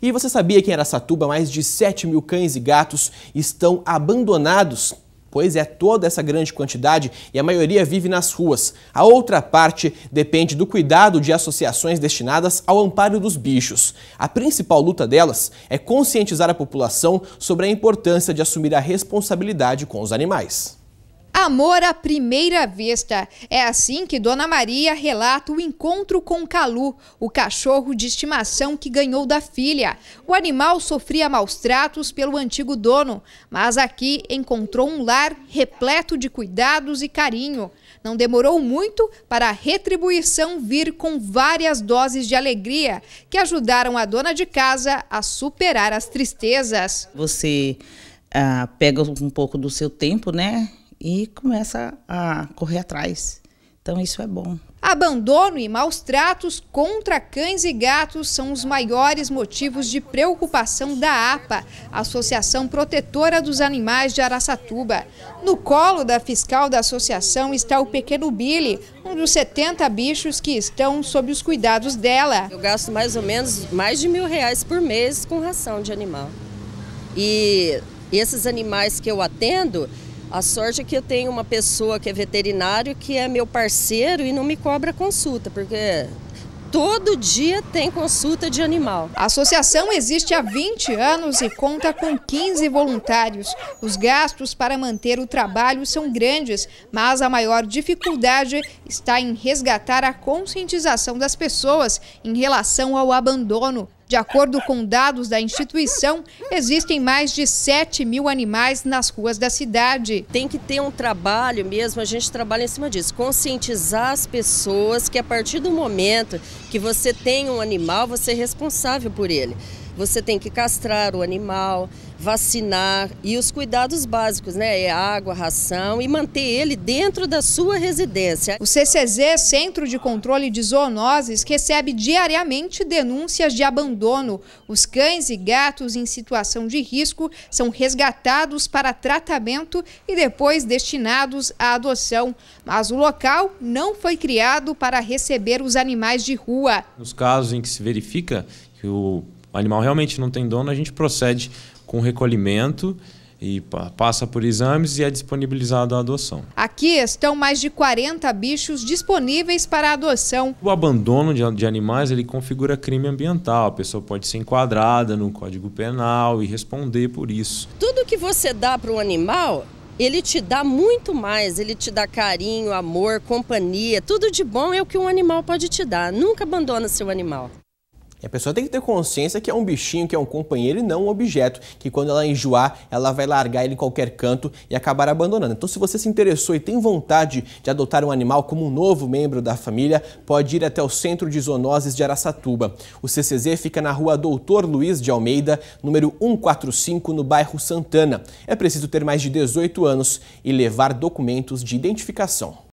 E você sabia que em Aracatuba mais de 7 mil cães e gatos estão abandonados pois é toda essa grande quantidade e a maioria vive nas ruas. A outra parte depende do cuidado de associações destinadas ao amparo dos bichos. A principal luta delas é conscientizar a população sobre a importância de assumir a responsabilidade com os animais. Amor à primeira vista. É assim que Dona Maria relata o encontro com Calu, o cachorro de estimação que ganhou da filha. O animal sofria maus tratos pelo antigo dono, mas aqui encontrou um lar repleto de cuidados e carinho. Não demorou muito para a retribuição vir com várias doses de alegria que ajudaram a dona de casa a superar as tristezas. Você ah, pega um pouco do seu tempo, né? e começa a correr atrás. Então isso é bom. Abandono e maus tratos contra cães e gatos são os maiores motivos de preocupação da APA, Associação Protetora dos Animais de Araçatuba. No colo da fiscal da associação está o pequeno Billy, um dos 70 bichos que estão sob os cuidados dela. Eu gasto mais ou menos mais de mil reais por mês com ração de animal. E esses animais que eu atendo, a sorte é que eu tenho uma pessoa que é veterinário que é meu parceiro e não me cobra consulta, porque todo dia tem consulta de animal. A associação existe há 20 anos e conta com 15 voluntários. Os gastos para manter o trabalho são grandes, mas a maior dificuldade está em resgatar a conscientização das pessoas em relação ao abandono. De acordo com dados da instituição, existem mais de 7 mil animais nas ruas da cidade. Tem que ter um trabalho mesmo, a gente trabalha em cima disso, conscientizar as pessoas que a partir do momento que você tem um animal, você é responsável por ele. Você tem que castrar o animal, vacinar e os cuidados básicos, né? É água, ração e manter ele dentro da sua residência. O CCZ, Centro de Controle de Zoonoses, recebe diariamente denúncias de abandono. Os cães e gatos em situação de risco são resgatados para tratamento e depois destinados à adoção. Mas o local não foi criado para receber os animais de rua. Nos casos em que se verifica que o o animal realmente não tem dono, a gente procede com recolhimento e passa por exames e é disponibilizado a adoção. Aqui estão mais de 40 bichos disponíveis para adoção. O abandono de, de animais ele configura crime ambiental. A pessoa pode ser enquadrada no Código Penal e responder por isso. Tudo que você dá para um animal ele te dá muito mais, ele te dá carinho, amor, companhia, tudo de bom é o que um animal pode te dar. Nunca abandona seu animal. E a pessoa tem que ter consciência que é um bichinho, que é um companheiro e não um objeto, que quando ela enjoar, ela vai largar ele em qualquer canto e acabar abandonando. Então, se você se interessou e tem vontade de adotar um animal como um novo membro da família, pode ir até o Centro de Zoonoses de Araçatuba. O CCZ fica na rua Doutor Luiz de Almeida, número 145, no bairro Santana. É preciso ter mais de 18 anos e levar documentos de identificação.